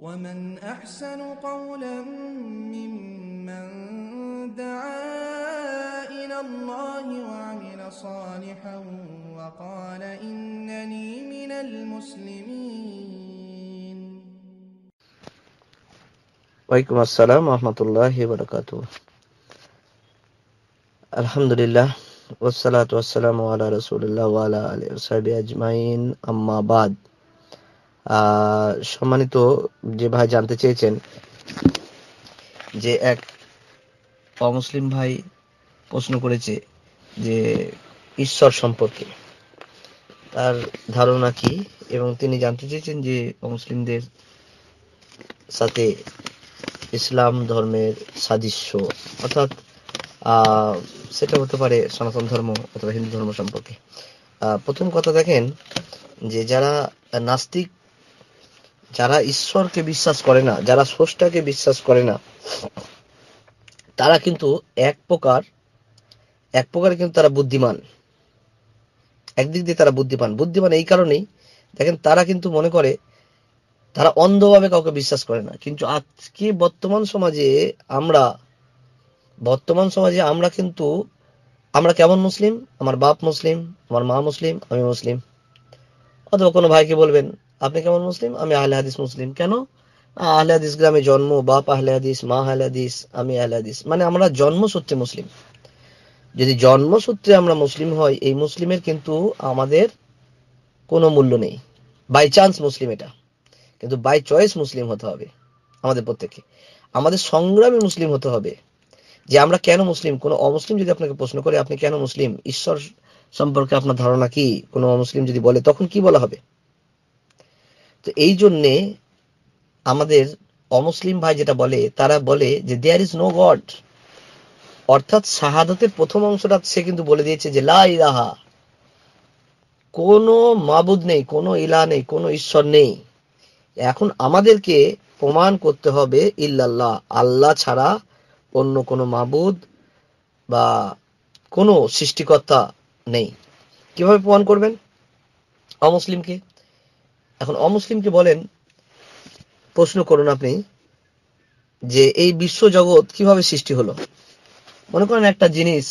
ومن أحسن قولا ممن دعا إلى الله وعمل صالحا وقال إنني من المسلمين وعليكم السلام ورحمة الله وبركاته الحمد لله والصلاة والسلام على رسول الله وعلى آله وصحبه أجمعين أما بعد সম্মানিত যে ভাই জানতে চেয়েছেন যে এক অমুসলিম ভাই প্রশ্ন করেছে যে ঈশ্বর সম্পর্কে তার ধারণা কি এবং তিনি জানতে চেয়েছেন যে অমুসলিমদের সাথে ইসলাম ধর্মের সাদৃশ্য অর্থাৎ সেটা হতে পারে সনাতন ধর্ম অথবা হিন্দু ধর্ম সম্পর্কে প্রথম কথা দেখেন যে যারা নাস্তিক যারা ঈশ্বরকে বিশ্বাস করে না যারা স্রষ্টাকে বিশ্বাস করে না তারা কিন্তু এক প্রকার এক প্রকার কিন্তু তারা বুদ্ধিমান একদিক দিয়ে তারা বুদ্ধিমান বুদ্ধিমান এই কারণেই দেখেন তারা কিন্তু মনে করে তারা অন্ধভাবে কাউকে বিশ্বাস করে না কিন্তু আজকে বর্তমান সমাজে আমরা বর্তমান সমাজে আমরা কিন্তু আমরা কেমন মুসলিম আমার বাপ মুসলিম আমার মা মুসলিম আমি মুসলিম অথবা কোনো ভাইকে বলবেন আপনি কেমন মুসলিম আমি আহলে হাদিস মুসলিম কেন আহলে হাদিস গ্রামে জন্ম বাপ আহলে হাদিস মা আহলে হাদিস আমি আহলে হাদিস মানে আমরা জন্মসূত্রে মুসলিম যদি জন্মসূত্রে আমরা মুসলিম হয় এই মুসলিমের কিন্তু আমাদের কোনো মূল্য নেই বাই চান্স মুসলিম এটা কিন্তু বাই চয়েস মুসলিম হতে হবে আমাদের প্রত্যেকে আমাদের সংগ্রামী মুসলিম হতে হবে যে আমরা কেন মুসলিম কোনো অমুসলিম যদি আপনাকে প্রশ্ন করে আপনি কেন মুসলিম ঈশ্বর সম্পর্কে আপনার ধারণা কি কোনো অমুসলিম যদি বলে তখন কি বলা হবে তো এই জন্যে আমাদের অমুসলিম ভাই যেটা বলে তারা বলে যে দেয়ার ইজ নো গড অর্থাৎ শাহাদতের প্রথম অংশটা সে কিন্তু বলে দিয়েছে যে লা ইলাহা কোনো মাবুদ নেই কোনো ইলা নেই কোনো ঈশ্বর নেই এখন আমাদেরকে প্রমাণ করতে হবে ইল্লাল্লাহ আল্লাহ ছাড়া অন্য কোনো মাবুদ বা কোনো সৃষ্টিকর্তা নেই কিভাবে প্রমাণ করবেন অমুসলিমকে এখন অমুসলিমকে বলেন প্রশ্ন করুন আপনি যে এই বিশ্ব জগৎ কিভাবে সৃষ্টি হলো মনে করেন একটা জিনিস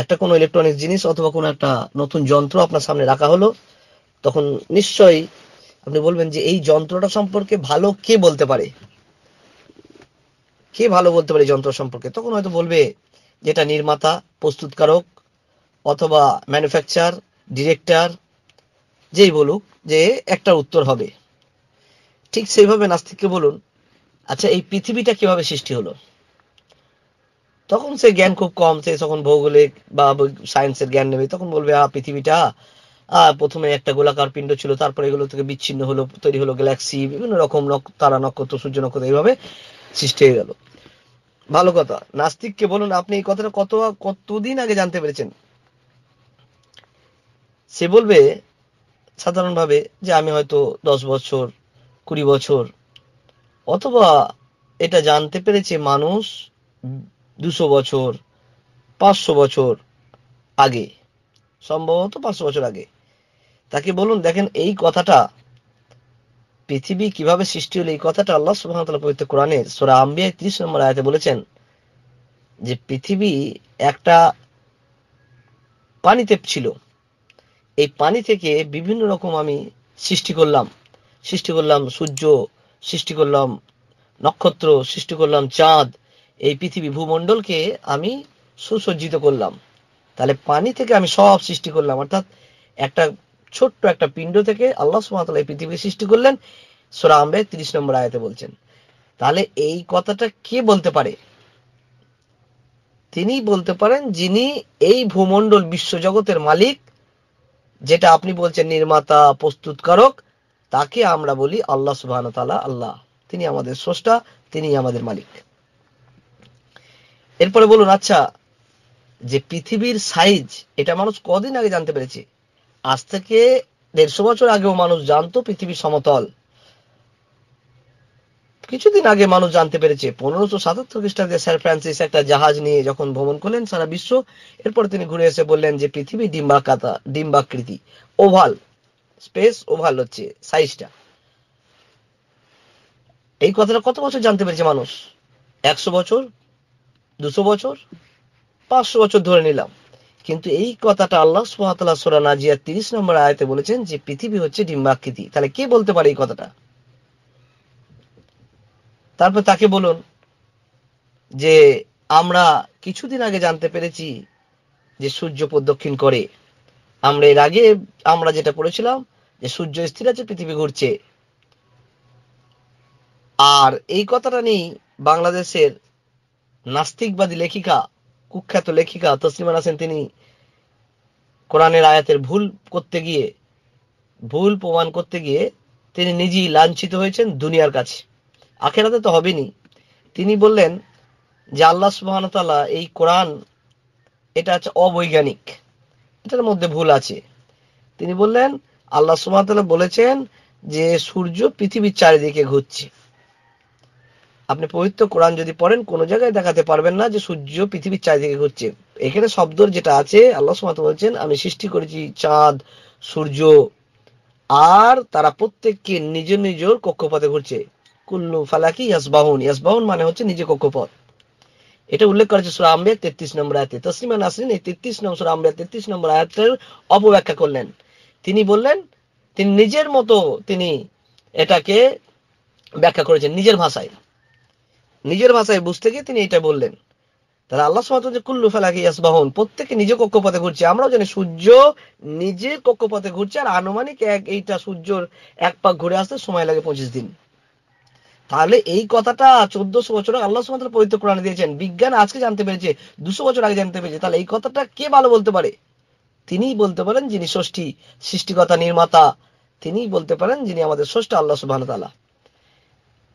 একটা কোনো ইলেকট্রনিক জিনিস অথবা কোনো একটা নতুন যন্ত্র আপনার সামনে রাখা হলো তখন নিশ্চয়ই আপনি বলবেন যে এই যন্ত্রটা সম্পর্কে ভালো কে বলতে পারে কে ভালো বলতে পারে যন্ত্র সম্পর্কে তখন হয়তো বলবে যেটা নির্মাতা প্রস্তুতকারক অথবা ম্যানুফ্যাকচার ডিরেক্টর যেই বলুক যে একটা উত্তর হবে ঠিক সেইভাবে নাস্তিককে বলুন আচ্ছা এই পৃথিবীটা কিভাবে সৃষ্টি হলো তখন সে জ্ঞান খুব কম সে যখন ভৌগোলিক বা সায়েন্সের জ্ঞান নেবে তখন বলবে আ পৃথিবীটা প্রথমে একটা গোলাকার পিণ্ড ছিল তারপরে এগুলো থেকে বিচ্ছিন্ন হলো তৈরি হলো গ্যালাক্সি বিভিন্ন রকম তারা নক্ষত্র সূর্য নক্ষত্র এইভাবে সৃষ্টি হয়ে গেল ভালো কথা নাস্তিককে বলুন আপনি এই কথাটা কত কতদিন আগে জানতে পেরেছেন সে বলবে সাধারণভাবে যে আমি হয়তো দশ বছর কুড়ি বছর অথবা এটা জানতে পেরেছে মানুষ দুশো বছর পাঁচশো বছর আগে সম্ভবত পাঁচশো বছর আগে তাকে বলুন দেখেন এই কথাটা পৃথিবী কিভাবে সৃষ্টি হলো এই কথাটা আল্লাহ সুবহান তাআলা পবিত্র কোরআনে সোরা আম্বিয়া ত্রিশ নম্বর আয়তে বলেছেন যে পৃথিবী একটা পানিতে ছিল এই পানি থেকে বিভিন্ন রকম আমি সৃষ্টি করলাম সৃষ্টি করলাম সূর্য সৃষ্টি করলাম নক্ষত্র সৃষ্টি করলাম চাঁদ এই পৃথিবী ভূমণ্ডলকে আমি সুসজ্জিত করলাম তাহলে পানি থেকে আমি সব সৃষ্টি করলাম অর্থাৎ একটা ছোট্ট একটা পিণ্ড থেকে আল্লাহ সুমাতাল এই পৃথিবী সৃষ্টি করলেন সোরা আম্বে তিরিশ নম্বর আয়াতে বলছেন তাহলে এই কথাটা কে বলতে পারে তিনি বলতে পারেন যিনি এই ভূমণ্ডল বিশ্বজগতের মালিক যেটা আপনি বলছেন নির্মাতা প্রস্তুতকারক তাকে আমরা বলি আল্লাহ সুবাহ আল্লাহ তিনি আমাদের স্রষ্টা তিনি আমাদের মালিক এরপরে বলুন আচ্ছা যে পৃথিবীর সাইজ এটা মানুষ কদিন আগে জানতে পেরেছে আজ থেকে দেড়শো বছর আগেও মানুষ জানতো পৃথিবী সমতল কিছুদিন আগে মানুষ জানতে পেরেছে পনেরোশো সাতাত্তর খ্রিস্টাব্দে স্যার ফ্রান্সিস একটা জাহাজ নিয়ে যখন ভ্রমণ করলেন সারা বিশ্ব এরপর তিনি ঘুরে এসে বললেন যে পৃথিবী ডিম্বাকাতা ডিম্বাকৃতি ওভাল স্পেস ওভাল হচ্ছে সাইজটা এই কথাটা কত বছর জানতে পেরেছে মানুষ একশো বছর দুশো বছর পাঁচশো বছর ধরে নিলাম কিন্তু এই কথাটা আল্লাহ সুহাতাল্লাহ সোরা নাজিয়া তিরিশ নম্বর আয়তে বলেছেন যে পৃথিবী হচ্ছে ডিম্বাকৃতি তাহলে কে বলতে পারে এই কথাটা তারপর তাকে বলুন যে আমরা কিছুদিন আগে জানতে পেরেছি যে সূর্য প্রদক্ষিণ করে আমরা এর আগে আমরা যেটা পড়েছিলাম যে সূর্য স্থির আছে পৃথিবী ঘুরছে আর এই কথাটা নেই বাংলাদেশের নাস্তিকবাদী লেখিকা কুখ্যাত লেখিকা তসলিমা নাসেন তিনি কোরআনের আয়াতের ভুল করতে গিয়ে ভুল প্রমাণ করতে গিয়ে তিনি নিজেই লাঞ্ছিত হয়েছেন দুনিয়ার কাছে আখেরাতে তো হবেনি তিনি বললেন যে আল্লাহ সুবাহতালা এই কোরআন এটা আছে অবৈজ্ঞানিক এটার মধ্যে ভুল আছে তিনি বললেন আল্লাহ সুবাহতালা বলেছেন যে সূর্য পৃথিবীর চারিদিকে ঘুরছে আপনি পবিত্র কোরআন যদি পড়েন কোনো জায়গায় দেখাতে পারবেন না যে সূর্য পৃথিবীর চারিদিকে ঘুরছে এখানে শব্দ যেটা আছে আল্লাহ সুমাত বলছেন আমি সৃষ্টি করেছি চাঁদ সূর্য আর তারা প্রত্যেককে নিজ নিজ কক্ষপথে ঘুরছে কুল্লু ফালাকি ইয়াসবাহুন ইয়াসবাহুন মানে হচ্ছে নিজে কক্ষপথ এটা উল্লেখ করেছে সুরা আম্বে তেত্রিশ নম্বর আয়াতে তসলিমা নাসরিন এই তেত্রিশ নম্বর সুরা আম্বে তেত্রিশ নম্বর আয়াতের অপব্যাখ্যা করলেন তিনি বললেন তিনি নিজের মতো তিনি এটাকে ব্যাখ্যা করেছেন নিজের ভাষায় নিজের ভাষায় বুঝতে গিয়ে তিনি এটা বললেন তাহলে আল্লাহ সুমাত যে কুল্লু ফালাকি ইয়াসবাহন প্রত্যেকে নিজে কক্ষপথে ঘুরছে আমরাও জানি সূর্য নিজে কক্ষপথে ঘুরছে আর আনুমানিক এক এইটা সূর্যর এক পাক ঘুরে আসতে সময় লাগে পঁচিশ দিন তাহলে এই কথাটা চোদ্দশো বছর আগে আল্লাহ সুমাত্র পবিত্র কোরআনে দিয়েছেন বিজ্ঞান আজকে জানতে পেরেছে দুশো বছর আগে জানতে পেরেছে তাহলে এই কথাটা কে ভালো বলতে পারে তিনিই বলতে পারেন যিনি ষষ্ঠী সৃষ্টিকতা নির্মাতা তিনিই বলতে পারেন যিনি আমাদের ষষ্ঠ আল্লাহ সুবাহ তালা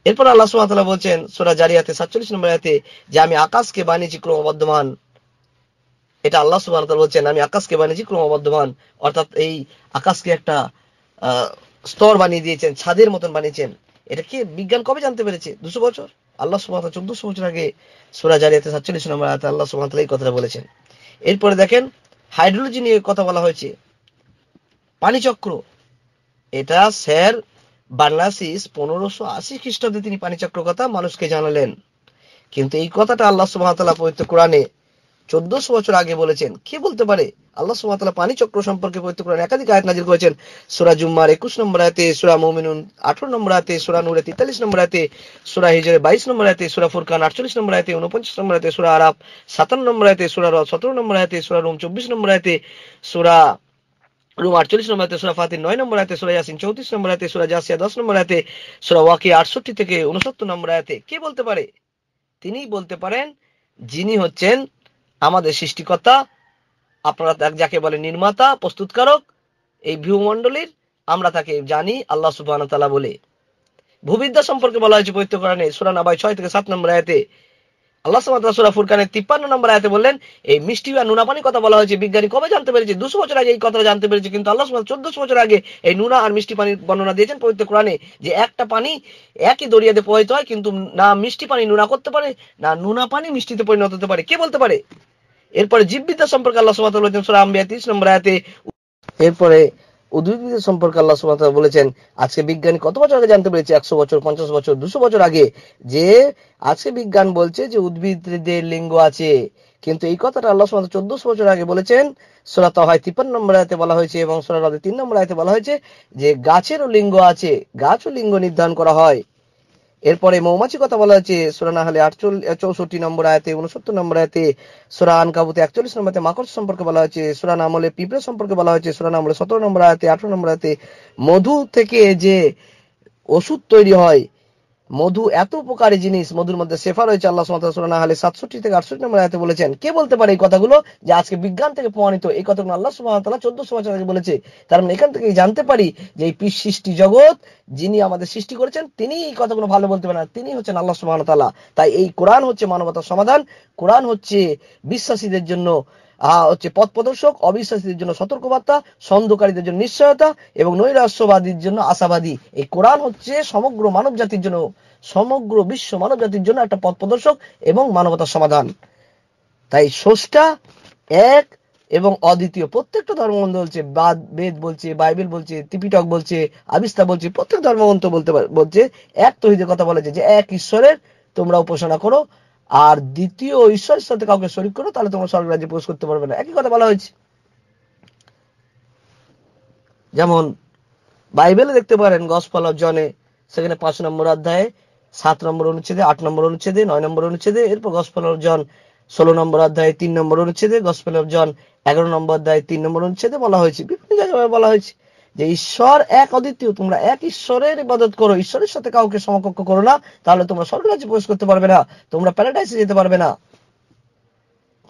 এরপর আল্লাহ সুবাহ তালা বলছেন সোরা জারিয়াতে সাতচল্লিশ নম্বর আয়াতে যে আমি আকাশকে বানিয়েছি ক্রমবর্ধমান এটা আল্লাহ সুবাহ তালা বলছেন আমি আকাশকে বানিয়েছি ক্রমবর্ধমান অর্থাৎ এই আকাশকে একটা স্তর বানিয়ে দিয়েছেন ছাদের মতন বানিয়েছেন এটা কি বিজ্ঞান কবে জানতে পেরেছে দুশো বছর আল্লাহ সুবাহ চোদ্দশো বছর আগে সুরা জারিয়াতে সাতচল্লিশ নম্বর আল্লাহ সুবাহ এই কথাটা বলেছেন এরপরে দেখেন হাইড্রোলজি নিয়ে কথা বলা হয়েছে পানিচক্র এটা স্যার বার্নাসিস পনেরোশো আশি খ্রিস্টাব্দে তিনি পানিচক্র কথা মানুষকে জানালেন কিন্তু এই কথাটা আল্লাহ সুবাহতাল্লাহ পবিত্র কোরআনে চোদ্দশো বছর আগে বলেছেন কে বলতে পারে আল্লাহ সুমাতালা পানি চক্র সম্পর্কে একাধিক আয়াত নাজির করেছেন সুরা জুম্মার একুশ নম্বর আয়তে সুরা মৌমিনুন আঠারো নম্বর আয়তে সুরা নূরে তেতাল্লিশ নম্বর আয়তে সুরা হিজরে বাইশ নম্বর আয়তে সুরা ফুরকান আটচল্লিশ নম্বর আয়তে উনপঞ্চাশ নম্বর আয়তে সুরা আরাফ সাতান্ন নম্বর আয়তে সুরা সতেরো নম্বর আয়তে সুরা রুম চব্বিশ নম্বর আয়তে সুরা রুম আটচল্লিশ নম্বর আয়তে সুরা ফাতে নয় নম্বর আয়তে সুরা ইয়াসিন চৌত্রিশ নম্বর আয়তে সুরা জাসিয়া দশ নম্বর আয়তে সুরা ওয়াকি আটষট্টি থেকে উনসত্তর নম্বর আয়তে কে বলতে পারে তিনি বলতে পারেন যিনি হচ্ছেন আমাদের সৃষ্টিকর্তা আপনারা যাকে বলে নির্মাতা প্রস্তুতকারক এই ভূমণ্ডলীর আমরা তাকে জানি আল্লাহ সুবাহ তালা বলে ভূবিদ্যা সম্পর্কে বলা হয়েছে পবিত্র কোরআনে সুরা নাবাই ছয় থেকে সাত নম্বর আয়তে আল্লাহ সুমাতা সুরা ফুরকানের তিপ্পান্ন নম্বর আয়তে বললেন এই মিষ্টি আর নুনাপানি কথা বলা হয়েছে বিজ্ঞানী কবে জানতে পেরেছে দুশো বছর আগে এই কথা জানতে পেরেছে কিন্তু আল্লাহ সুমাত চোদ্দশো বছর আগে এই নুনা আর মিষ্টি পানির বর্ণনা দিয়েছেন পবিত্র কোরআনে যে একটা পানি একই দরিয়াতে প্রবাহিত হয় কিন্তু না মিষ্টি পানি নুনা করতে পারে না নুনা পানি মিষ্টিতে পরিণত হতে পারে কে বলতে পারে এরপরে জীববিদ্যা সম্পর্কে আল্লাহ সুবাহ বলেছেন সুরা আম্বিয়া তিরিশ নম্বর আয়াতে এরপরে উদ্ভিদ সম্পর্কে আল্লাহ সুবাহ বলেছেন আজকে বিজ্ঞানী কত বছর আগে জানতে পেরেছে একশো বছর পঞ্চাশ বছর দুশো বছর আগে যে আজকে বিজ্ঞান বলছে যে উদ্ভিদদের লিঙ্গ আছে কিন্তু এই কথাটা আল্লাহ সুবাহ চোদ্দশো বছর আগে বলেছেন সোনা তহায় তিপ্পান্ন নম্বর আয়তে বলা হয়েছে এবং সোনা তিন নম্বর আয়তে বলা হয়েছে যে গাছেরও লিঙ্গ আছে গাছও লিঙ্গ নির্ধারণ করা হয় এরপরে মৌমাছি কথা বলা হয়েছে সোরানা হলে চৌষট্টি নম্বর আয়তে উনসত্তর নম্বর আয়াতে সুরান কাবুতে একচল্লিশ নম্বর মাকড় সম্পর্কে বলা হয়েছে সোরান আমলে পিঁপড়ে সম্পর্কে বলা হয়েছে সোরান আমলে সতেরো নম্বর আয়াতে আঠারো নম্বর আয়তে মধু থেকে যে ওষুধ তৈরি হয় মধু এত উপকারী জিনিস মধুর মধ্যে সেফা রয়েছে আল্লাহ না হলে সাতষট্টি থেকে আটষট্টি নম্বর আয়তে বলেছেন কে বলতে পারে এই কথাগুলো যে আজকে বিজ্ঞান থেকে প্রমাণিত এই কথাগুলো আল্লাহ সুমাতালা চোদ্দশো বছর আগে বলেছে তার মানে এখান থেকে জানতে পারি যে এই পীর সৃষ্টি জগৎ যিনি আমাদের সৃষ্টি করেছেন তিনি এই কথাগুলো ভালো বলতে পারেন তিনি হচ্ছেন আল্লাহ সুমাতালা তাই এই কোরআন হচ্ছে মানবতার সমাধান কোরআন হচ্ছে বিশ্বাসীদের জন্য হচ্ছে পথ প্রদর্শক অবিশ্বাসীদের জন্য সতর্কবার্তা সন্ধকারীদের জন্য নিশ্চয়তা এবং নৈরাস্যবাদীর জন্য আশাবাদী এই কোরআন হচ্ছে সমগ্র মানব জাতির জন্য সমগ্র বিশ্ব মানব জাতির জন্য একটা পথ প্রদর্শক এবং মানবতার সমাধান তাই ষষ্ঠা এক এবং অদ্বিতীয় প্রত্যেকটা ধর্মগ্রন্থ বলছে বাদ বেদ বলছে বাইবেল বলছে ত্রিপিটক বলছে আবিস্তা বলছে প্রত্যেক ধর্মগ্রন্থ বলতে বলছে এক তহিদের কথা বলেছে যে এক ঈশ্বরের তোমরা উপাসনা করো আর দ্বিতীয় ঈশ্বরের সাথে কাউকে শরিক করো তাহলে তোমরা স্বর্গ রাজ্যে প্রবেশ করতে পারবে না একই কথা বলা হয়েছে যেমন বাইবেলে দেখতে পারেন গসপাল জনে সেখানে পাঁচ নম্বর অধ্যায়ে সাত নম্বর অনুচ্ছেদে আট নম্বর অনুচ্ছেদে নয় নম্বর অনুচ্ছেদে এরপর গসপাল জন ষোলো নম্বর অধ্যায়ে তিন নম্বর অনুচ্ছেদে গসপাল জন এগারো নম্বর অধ্যায়ে তিন নম্বর অনুচ্ছেদে বলা হয়েছে বিভিন্ন জায়গায় বলা হয়েছে যে ঈশ্বর এক অদ্বিতীয় তোমরা এক ঈশ্বরের ইবাদত করো ঈশ্বরের সাথে কাউকে সমকক্ষ করো না তাহলে তোমরা স্বর্গরাজ্যে প্রবেশ করতে পারবে না তোমরা প্যারাডাইসে যেতে পারবে না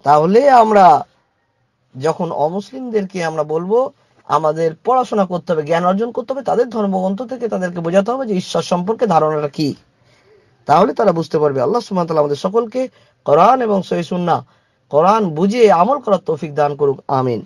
তাহলে আমরা যখন অমুসলিমদেরকে আমরা বলবো আমাদের পড়াশোনা করতে হবে জ্ঞান অর্জন করতে হবে তাদের ধর্মগ্রন্থ থেকে তাদেরকে বোঝাতে হবে যে ঈশ্বর সম্পর্কে ধারণাটা কি তাহলে তারা বুঝতে পারবে আল্লাহ সুমান তালা আমাদের সকলকে করান এবং সহিসুন্না করান বুঝে আমল করার তৌফিক দান করুক আমিন